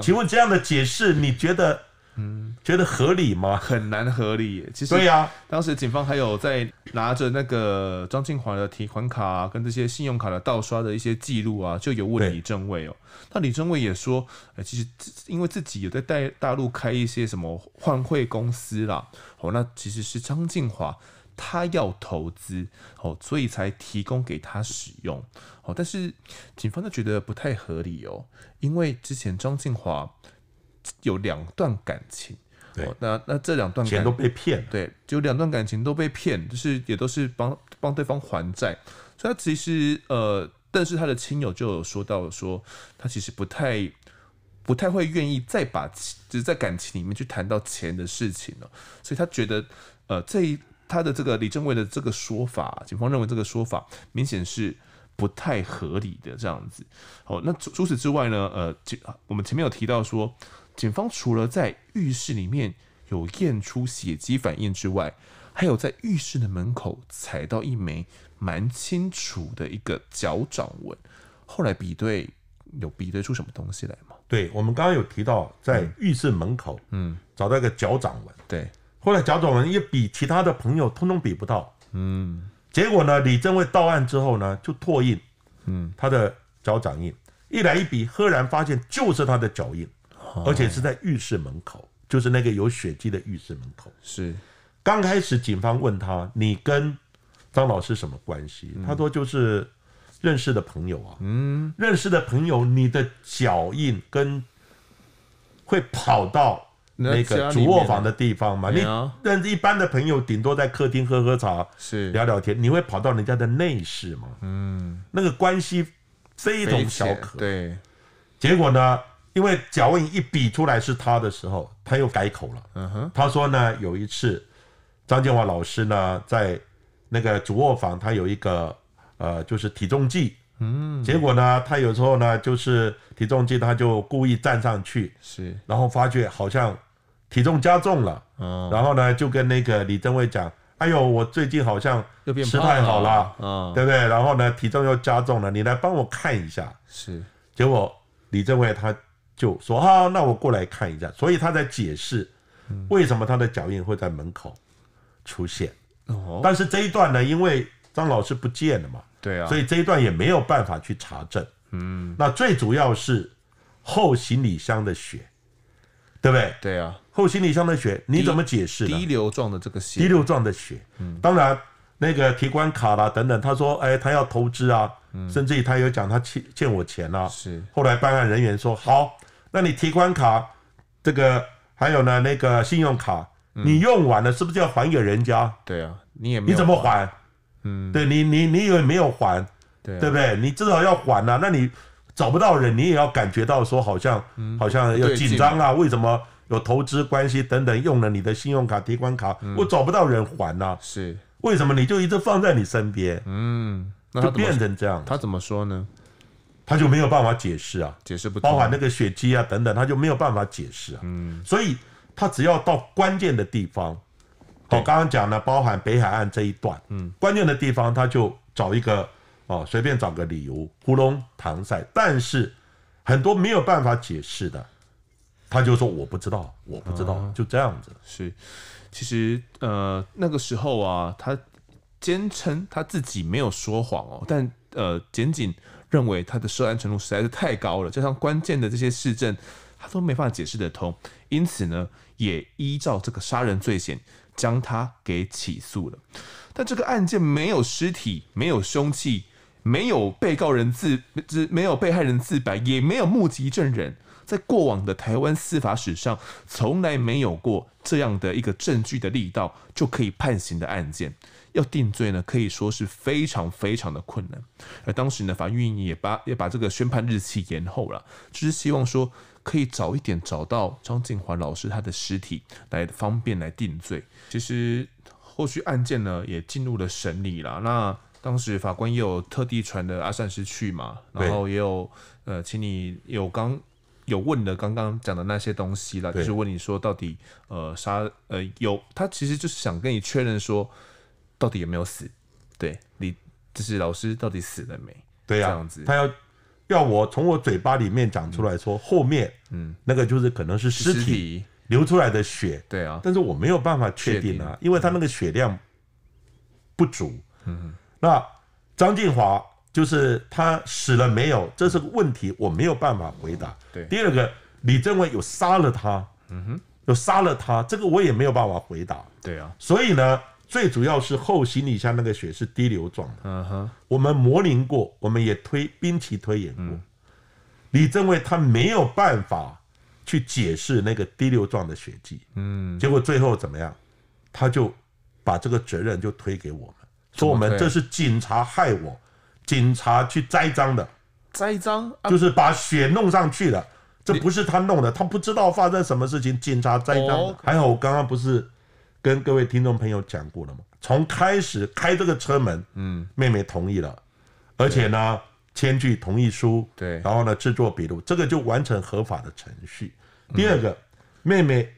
请问这样的解释，你觉得？”嗯，觉得合理吗？很难合理。其实对啊，当时警方还有在拿着那个张庆华的提款卡跟这些信用卡的盗刷的一些记录啊，就有问李正伟哦。那李正伟也说，其实因为自己有在带大陆开一些什么换汇公司啦，哦，那其实是张庆华他要投资哦，所以才提供给他使用哦。但是警方就觉得不太合理哦，因为之前张庆华。有两段感情，对，那那这两段感情都被骗，对，就两段感情都被骗，就是也都是帮帮对方还债，所以他其实呃，但是他的亲友就有说到说，他其实不太不太会愿意再把就是在感情里面去谈到钱的事情了，所以他觉得呃，这一他的这个李正伟的这个说法，警方认为这个说法明显是不太合理的这样子。好，那除除此之外呢，呃，就我们前面有提到说。警方除了在浴室里面有验出血迹反应之外，还有在浴室的门口踩到一枚蛮清楚的一个脚掌纹。后来比对有比对出什么东西来吗？对，我们刚刚有提到在浴室门口，嗯，找到一个脚掌纹。对，后来脚掌纹一比，其他的朋友通通比不到。嗯，结果呢，李正伟到案之后呢，就拓印，嗯，他的脚掌印一来一比，赫然发现就是他的脚印。而且是在浴室门口，就是那个有血迹的浴室门口。是，刚开始警方问他：“你跟张老师什么关系？”他说：“就是认识的朋友啊。”嗯，认识的朋友，你的脚印跟会跑到那个主卧房的地方吗？你认识一般的朋友，顶多在客厅喝喝茶，是聊聊天。你会跑到人家的内室吗？嗯，那个关系非同小可。对，结果呢？因为脚印一比出来是他的时候，他又改口了。嗯哼，他说呢，有一次张建华老师呢在那个主卧房，他有一个呃，就是体重计。嗯，结果呢，他有时候呢就是体重计，他就故意站上去，是，然后发觉好像体重加重了。嗯，然后呢就跟那个李政委讲：“哎呦，我最近好像吃太好了，嗯、对不对？然后呢体重又加重了，你来帮我看一下。”是，结果李政委他。就说好，那我过来看一下。所以他在解释为什么他的脚印会在门口出现。哦，但是这一段呢，因为张老师不见了嘛，对啊，所以这一段也没有办法去查证。嗯，那最主要是后行李箱的血，对不对？对啊，后行李箱的血你怎么解释？滴流状的这个滴流状的血。嗯，当然那个提关卡啦等等，他说哎，他要投资啊，甚至于他有讲他欠欠我钱啊。是，后来办案人员说好。那你提款卡，这个还有呢，那个信用卡，你用完了是不是要还给人家？对啊，你也你怎么还？嗯，对你你你以为没有还？对，对不对？你至少要还呐。那你找不到人，你也要感觉到说好像好像要紧张啊？为什么有投资关系等等用了你的信用卡、提款卡，我找不到人还呢？是为什么你就一直放在你身边？嗯，那就变成这样，他怎么说呢？他就没有办法解释啊，解释不，包含那个血迹啊等等，他就没有办法解释啊。嗯，所以他只要到关键的地方，我刚刚讲了，包含北海岸这一段，嗯，关键的地方他就找一个哦，随便找个理由糊弄搪塞。但是很多没有办法解释的，他就说我不知道，我不知道，就这样子。是，其实呃那个时候啊，他坚称他自己没有说谎哦，但呃仅仅。认为他的涉案程度实在是太高了，加上关键的这些事证，他都没法解释得通，因此呢，也依照这个杀人罪嫌将他给起诉了。但这个案件没有尸体、没有凶器、没有被告人自自、没有被害人自白，也没有目击证人，在过往的台湾司法史上从来没有过这样的一个证据的力道就可以判刑的案件。要定罪呢，可以说是非常非常的困难。而当时呢，法院也把也把这个宣判日期延后了，就是希望说可以早一点找到张敬华老师他的尸体，来方便来定罪。其实后续案件呢也进入了审理了。那当时法官也有特地传的阿善师去嘛，然后也有呃，请你有刚有问的刚刚讲的那些东西了，就是问你说到底呃杀呃有他其实就是想跟你确认说。到底有没有死？对，你就是老师，到底死了没？对呀，这样子，他要要我从我嘴巴里面讲出来说后面，嗯，那个就是可能是尸体流出来的血，对啊，但是我没有办法确定啊，因为他那个血量不足。嗯，那张敬华就是他死了没有？这是个问题，我没有办法回答。对，第二个李政委有杀了他，嗯哼，有杀了他，这个我也没有办法回答。对啊，所以呢？最主要是后行李箱那个血是滴流状的，我们模拟过，我们也推兵器推演过，李政委他没有办法去解释那个滴流状的血迹，嗯，结果最后怎么样？他就把这个责任就推给我们，说我们这是警察害我，警察去栽赃的，栽赃就是把血弄上去了，这不是他弄的，他不知道发生什么事情，警察栽赃。还好我刚刚不是。跟各位听众朋友讲过了吗？从开始开这个车门，嗯，妹妹同意了，而且呢，签具同意书，对，然后呢，制作笔录，这个就完成合法的程序。第二个，妹妹，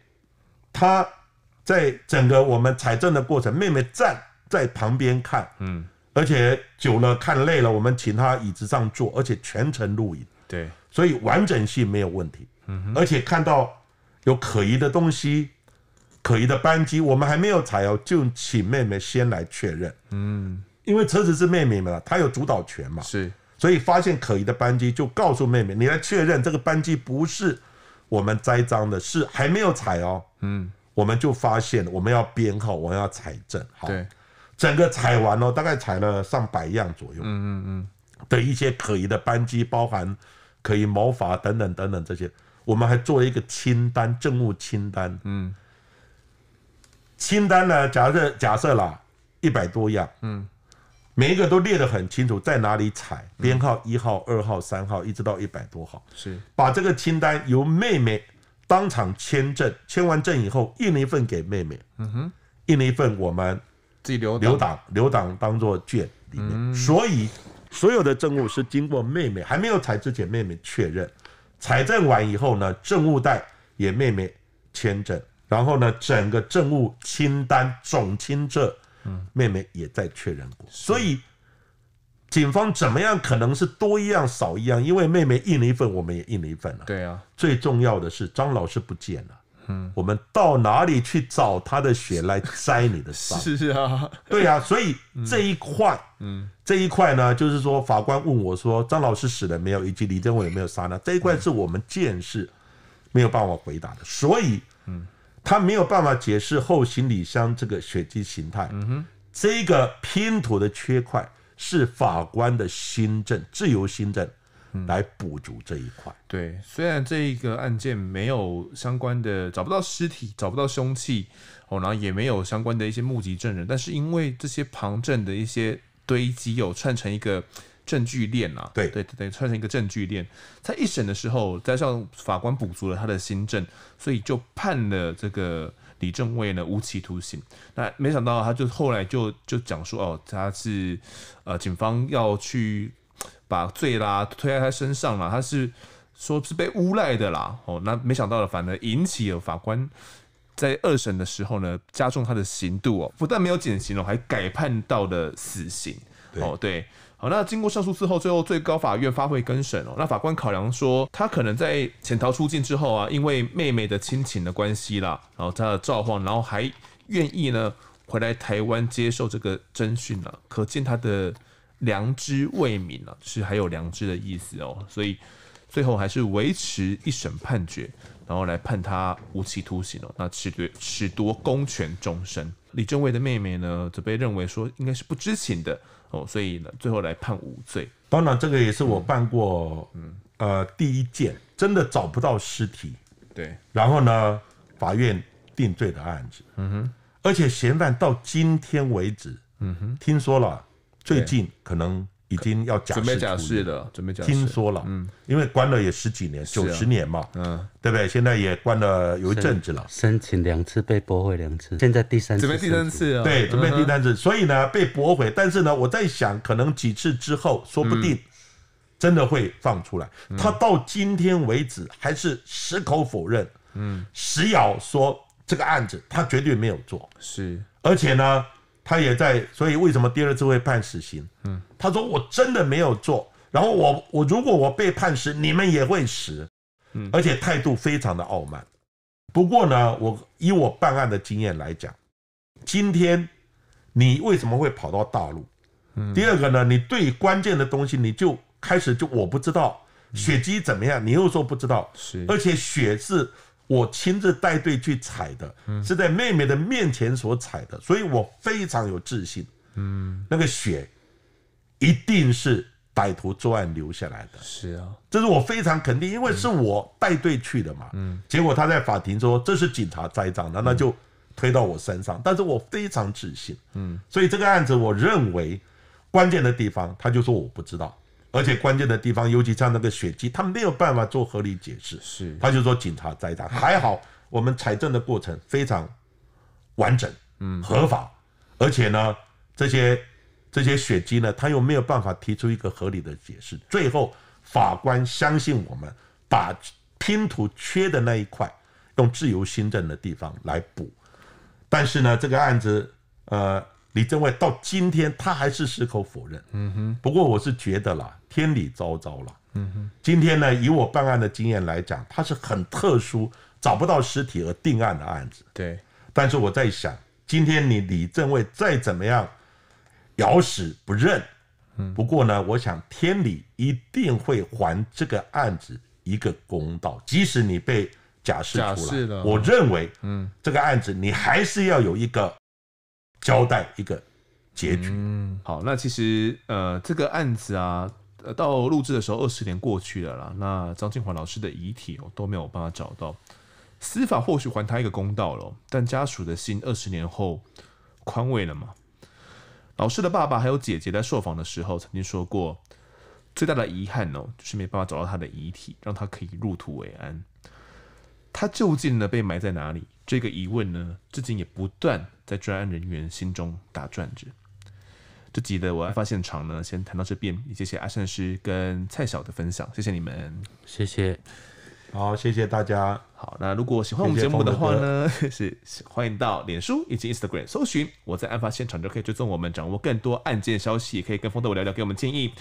她在整个我们采证的过程，妹妹站在旁边看，嗯，而且久了看累了，我们请她椅子上坐，而且全程录影，对，所以完整性没有问题，嗯，而且看到有可疑的东西。可疑的扳机，我们还没有采哦，就请妹妹先来确认。嗯，因为车子是妹妹嘛，她有主导权嘛，是。所以发现可疑的扳机，就告诉妹妹，你来确认这个扳机不是我们栽赃的，是还没有采哦。嗯，我们就发现我们要编号，我们要采证。好，整个采完了，大概采了上百样左右。嗯嗯嗯，的一些可疑的扳机，包含可疑毛发等等等等这些，我们还做了一个清单，证物清单。嗯。清单呢？假设假设啦，一百多样，嗯，每一个都列得很清楚，在哪里采，编号一号、二号、三号，一直到一百多号，是。把这个清单由妹妹当场签证，签完证以后印了一份给妹妹，嗯哼，印了一份我们自留留档留档当做卷里面。所以所有的证物是经过妹妹还没有采之前，妹妹确认，采证完以后呢，证物袋也妹妹签证。然后呢，整个政务清单总清册，妹妹也在确认过，所以警方怎么样可能是多一样少一样，因为妹妹印了一份，我们也印了一份了。对啊，最重要的是张老师不见了。嗯，我们到哪里去找他的血来摘你的伤？是啊，对啊，所以这一块，嗯，这一块呢，就是说法官问我说：“张老师死了没有？以及李政委有没有杀呢？”这一块是我们见识没有办法回答的，所以，嗯。他没有办法解释后行李箱这个血迹形态，嗯哼，这个拼图的缺块是法官的新政自由新政。来补足这一块。对，虽然这一个案件没有相关的找不到尸体、找不到凶器，哦，然后也没有相关的一些目击证人，但是因为这些旁证的一些堆积，有串成一个。证据链啊，对对对，串成一个证据链。在一审的时候，加上法官补足了他的新证，所以就判了这个李正卫呢无期徒刑。那没想到，他就后来就就讲说哦，他是呃警方要去把罪啦推在他身上了，他是说是被诬赖的啦。哦，那没想到的，反而引起了法官在二审的时候呢加重他的刑度哦，不但没有减刑了，还改判到了死刑。哦，对。好，那经过上诉之后，最后最高法院发回更审哦。那法官考量说，他可能在潜逃出境之后啊，因为妹妹的亲情的关系啦，然后他的召唤，然后还愿意呢回来台湾接受这个侦讯了。可见他的良知未泯啊，是还有良知的意思哦。所以最后还是维持一审判决，然后来判他无期徒刑哦，那褫夺褫夺公权终身。李正委的妹妹呢，则被认为说应该是不知情的哦，所以呢，最后来判无罪。当然，这个也是我办过，嗯呃，第一件真的找不到尸体，对，然后呢，法院定罪的案子，嗯哼，而且嫌犯到今天为止，嗯哼，听说了，最近可能。已经要假释了，听说了，因为关了也十几年，九十年嘛，嗯，对不对？现在也关了有一阵子了，申请两次被驳回两次，现在第三，准备第三次，对，准备第三次，所以呢被驳回。但是呢，我在想，可能几次之后，说不定真的会放出来。他到今天为止还是矢口否认，嗯，石咬说这个案子他绝对没有做，是，而且呢。他也在，所以为什么第二次会判死刑？嗯，他说我真的没有做，然后我我如果我被判死，你们也会死，嗯，而且态度非常的傲慢。不过呢，我以我办案的经验来讲，今天你为什么会跑到大陆？第二个呢，你最关键的东西你就开始就我不知道血迹怎么样，你又说不知道，是而且血是。我亲自带队去采的，是在妹妹的面前所采的，所以我非常有自信。嗯，那个血一定是歹徒作案留下来的。是啊，这是我非常肯定，因为是我带队去的嘛。嗯，结果他在法庭说这是警察栽赃的，那就推到我身上。但是我非常自信。嗯，所以这个案子我认为关键的地方，他就说我不知道。而且关键的地方，尤其像那个血迹，他没有办法做合理解释，是他就说警察栽赃。还好我们财政的过程非常完整、嗯合法，而且呢这些这些血迹呢，他又没有办法提出一个合理的解释。最后法官相信我们，把拼图缺的那一块用自由新政的地方来补。但是呢这个案子呃。李政委到今天，他还是矢口否认。嗯哼。不过我是觉得啦，天理昭昭了。嗯哼。今天呢，以我办案的经验来讲，他是很特殊，找不到尸体而定案的案子。对。但是我在想，今天你李政委再怎么样，咬死不认。嗯。不过呢，我想天理一定会还这个案子一个公道，即使你被假释出来我认为，嗯，这个案子你还是要有一个。交代一个结局。好，那其实呃，这个案子啊，到录制的时候二十年过去了啦，那张静华老师的遗体哦都没有办法找到，司法或许还他一个公道了，但家属的心二十年后宽慰了吗？老师的爸爸还有姐姐在受访的时候曾经说过，最大的遗憾哦就是没办法找到他的遗体，让他可以入土为安。他究竟呢被埋在哪里？这个疑问呢，至今也不断在专案人员心中打转着。这集的《我案发现场》呢，先谈到这边，也谢谢阿善师跟蔡晓的分享，谢谢你们，谢谢，好，谢谢大家。好，那如果喜欢我们节目的话呢，是欢迎到脸书以及 Instagram 搜寻我在案发现场，就可以追踪我们，掌握更多案件消息，也可以跟风德我聊聊，给我们建议。